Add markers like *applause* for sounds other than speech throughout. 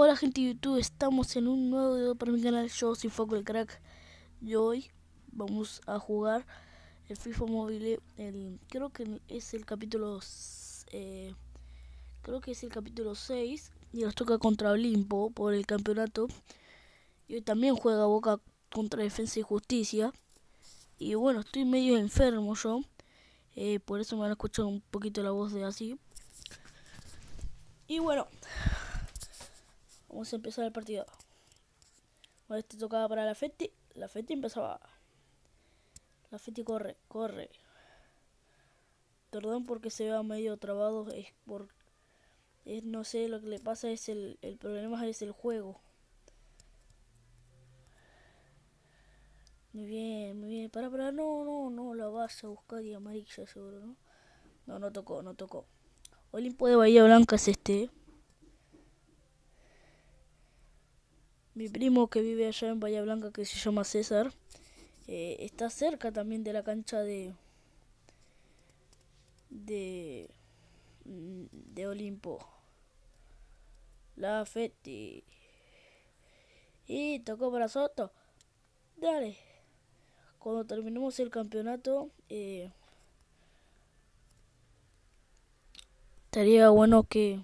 Hola gente de YouTube, estamos en un nuevo video para mi canal, yo soy Foco el Crack Y hoy vamos a jugar el FIFA Mobile, creo que es el capítulo eh, creo que es el capítulo 6 Y nos toca contra Olimpo por el campeonato Y hoy también juega Boca contra Defensa y Justicia Y bueno, estoy medio enfermo yo eh, Por eso me han escuchado un poquito la voz de así Y bueno, Vamos a empezar el partido. este tocaba para la Feti. La Feti empezaba. La Feti corre, corre. Perdón porque se vea medio trabado. Es por. no sé, lo que le pasa es el, el problema es el juego. Muy bien, muy bien. Para, para, no, no, no, la vas a buscar y amarilla seguro, ¿no? No, no tocó, no tocó. Olimpo de Bahía Blanca es este. ¿eh? mi primo que vive allá en Bahía Blanca, que se llama César, eh, está cerca también de la cancha de, de, de Olimpo. La Feti. Y tocó para Soto. Dale. Cuando terminemos el campeonato, eh, estaría bueno que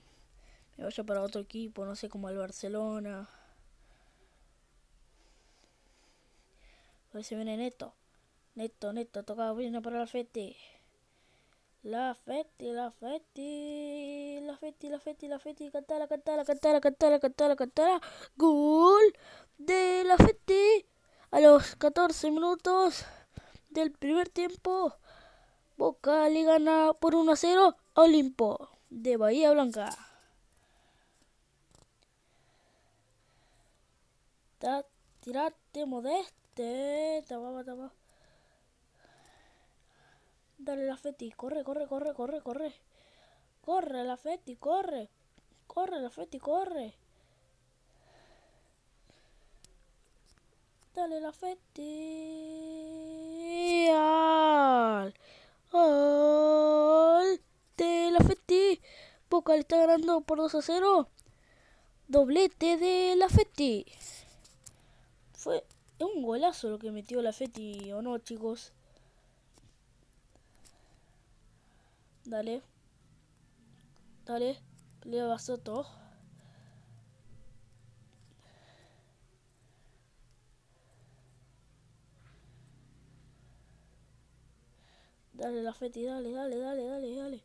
me vaya para otro equipo, no sé, como el Barcelona A ver si viene Neto. Neto, Neto, toca vino para la Feti. La Feti, la Feti, la Feti, la Feti, la Feti, cantala, cantala, cantala, cantala, cantala, cantala. Gol de la Feti a los 14 minutos del primer tiempo. Boca le gana por 1 a 0 a Olimpo de Bahía Blanca. Tirate modesto. Dale la Feti. Corre, corre, corre, corre, corre. Corre la Feti, corre. Corre la Feti, corre. Dale la Feti. Al. Al. De la Feti. Boca le está ganando por 2 a 0. Doblete de la Feti. Fue es un golazo lo que metió la Feti, ¿o no, chicos? Dale. Dale. Le hacer todo. Dale la Feti, dale, dale, dale, dale, dale.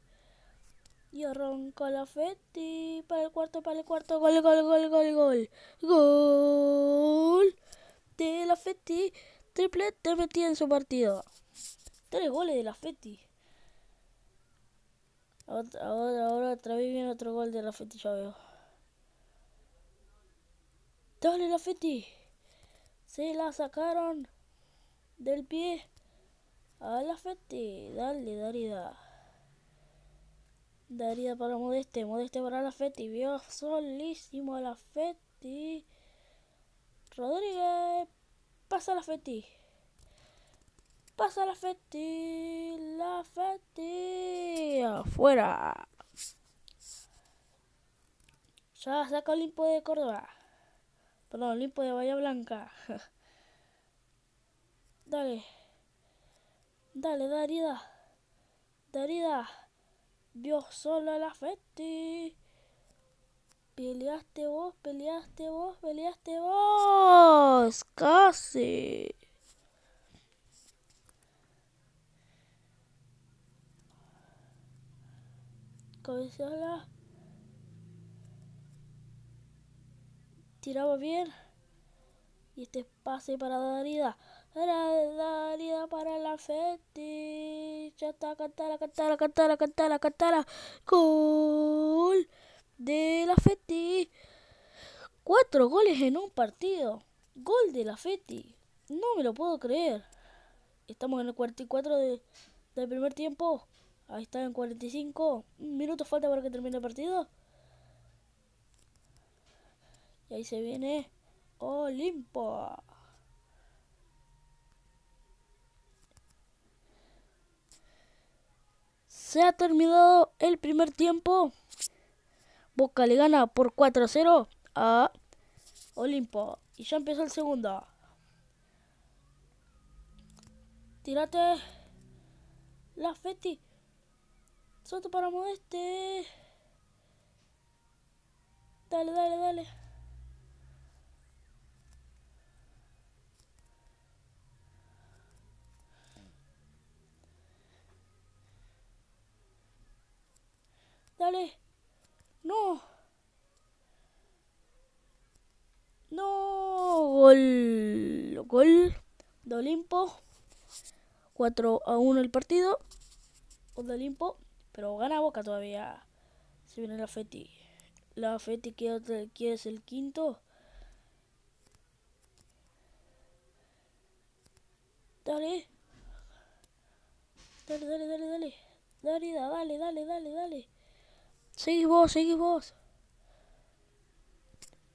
Y arranca la Feti. Para el cuarto, para el cuarto. Gol, gol, gol, gol, gol. Gol de la Feti. Triplete metí en su partido. Tres goles de la Feti. Ahora, ahora, ahora otra vez viene otro gol de la Feti, ya veo. Dale la Feti. Se la sacaron del pie a la Feti. Dale, Darida. Darida para Modeste, Modeste para la Feti. Vio solísimo a la Feti. Rodríguez. Pasa la Feti. Pasa la Feti. La Feti. Fuera Ya saca Olimpo de Córdoba. Perdón, Olimpo de Bahía Blanca. *laughs* Dale. Dale, Darida. Darida. Dios solo la Feti. Peleaste vos, peleaste vos, peleaste vos. Casi. la... Tiraba bien. Y este pase para Darida. Darida para la Feti. Ya está, cantara, cantara, cantara, cantara, cantara. Cool de la Feti. Cuatro goles en un partido. Gol de la Feti. No me lo puedo creer. Estamos en el 44 del primer tiempo. Ahí está en 45. minuto falta para que termine el partido. Y ahí se viene Olimpo. Se ha terminado el primer tiempo. Boca le gana por 4 a 0 a Olimpo. Y ya empezó el segundo. Tírate. La Feti. Soto para Modeste. Dale, dale, dale. Dale. Gol, gol de Olimpo. 4 a 1 el partido. De Olimpo. Pero gana Boca todavía. Se viene la Feti. La Feti que, es el quinto. Dale. Dale, dale, dale, dale. Dale, dale, dale, dale, dale. Seguís vos, seguís vos.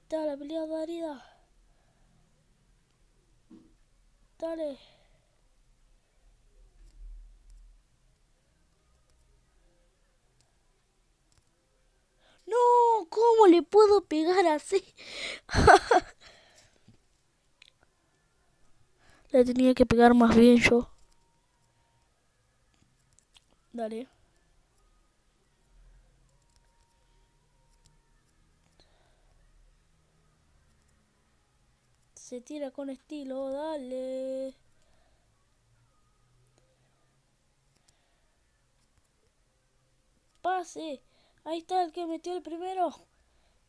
Dale, pelea, Darida. Dale. No, ¿cómo le puedo pegar así? *laughs* le tenía que pegar más bien yo. Dale. Se tira con estilo, dale. Pase. Ahí está el que metió el primero.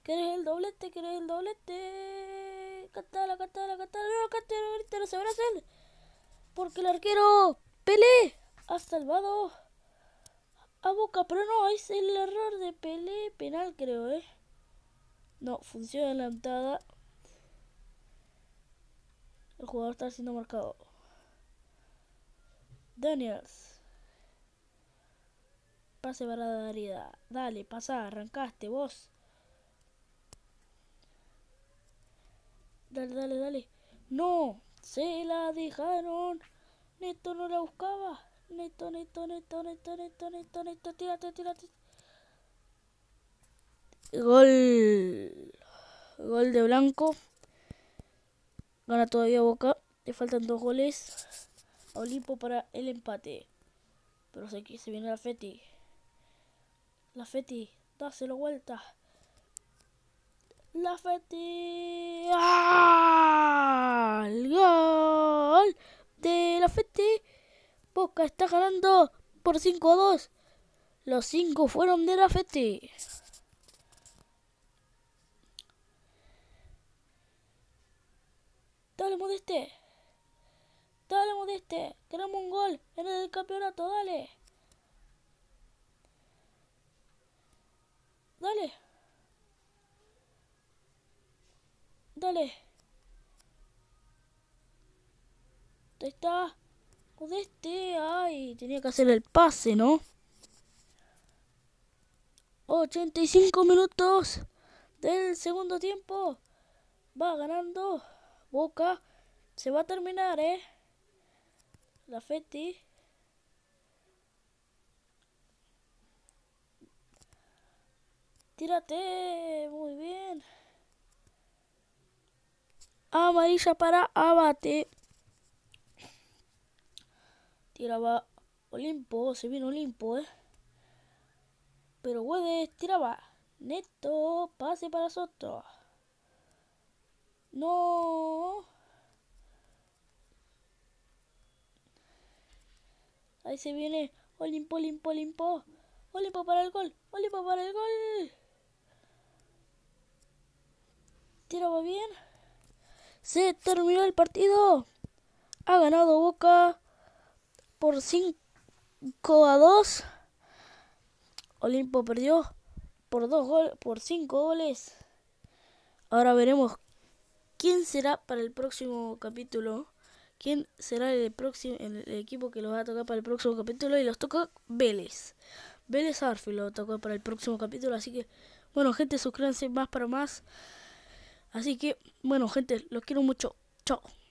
¿Querés el doblete? ¿Querés el doblete? Catala, catala, catala. No, catala, ahorita no se hacer Porque el arquero Pelé ha salvado a Boca. Pero no, es el error de Pelé. Penal creo, ¿eh? No, funciona la entrada. El jugador está siendo marcado. Daniels. Pase para Darida. Dale, pasa, arrancaste vos. Dale, dale, dale. No, se la dejaron. Neto no la buscaba. Neto, neto, neto, neto, neto, neto, neto, tírate, tírate. Gol. Gol de blanco. Gana todavía Boca. Le faltan dos goles a Olimpo para el empate. Pero sé que se viene la Feti. La Feti, dáselo vuelta. La Feti. ¡Ah! gol de la Feti. Boca está ganando por 5 a 2. Los 5 fueron de la Feti. Dale Modeste Dale, modeste, queremos un gol en el campeonato, dale. Dale. Dale. Ahí está. Modeste, ay, tenía que hacer el pase, ¿no? 85 minutos del segundo tiempo. Va ganando Boca. Se va a terminar, ¿eh? La Feti. Tírate. Muy bien. Amarilla ah, para abate. Tiraba Olimpo. Se viene Olimpo, ¿eh? Pero puedes tiraba. Neto. Pase para Soto. No. Ahí se viene. Olimpo, Olimpo, Olimpo. Olimpo para el gol. Olimpo para el gol. Tiro va bien. Se terminó el partido. Ha ganado Boca por 5 a 2. Olimpo perdió por dos por 5 goles. Ahora veremos quién será para el próximo capítulo, quién será el próximo el, equipo que los va a tocar para el próximo capítulo y los toca Vélez. Vélez Arfi lo tocó para el próximo capítulo, así que bueno, gente, suscríbanse más para más. Así que bueno, gente, los quiero mucho. Chao.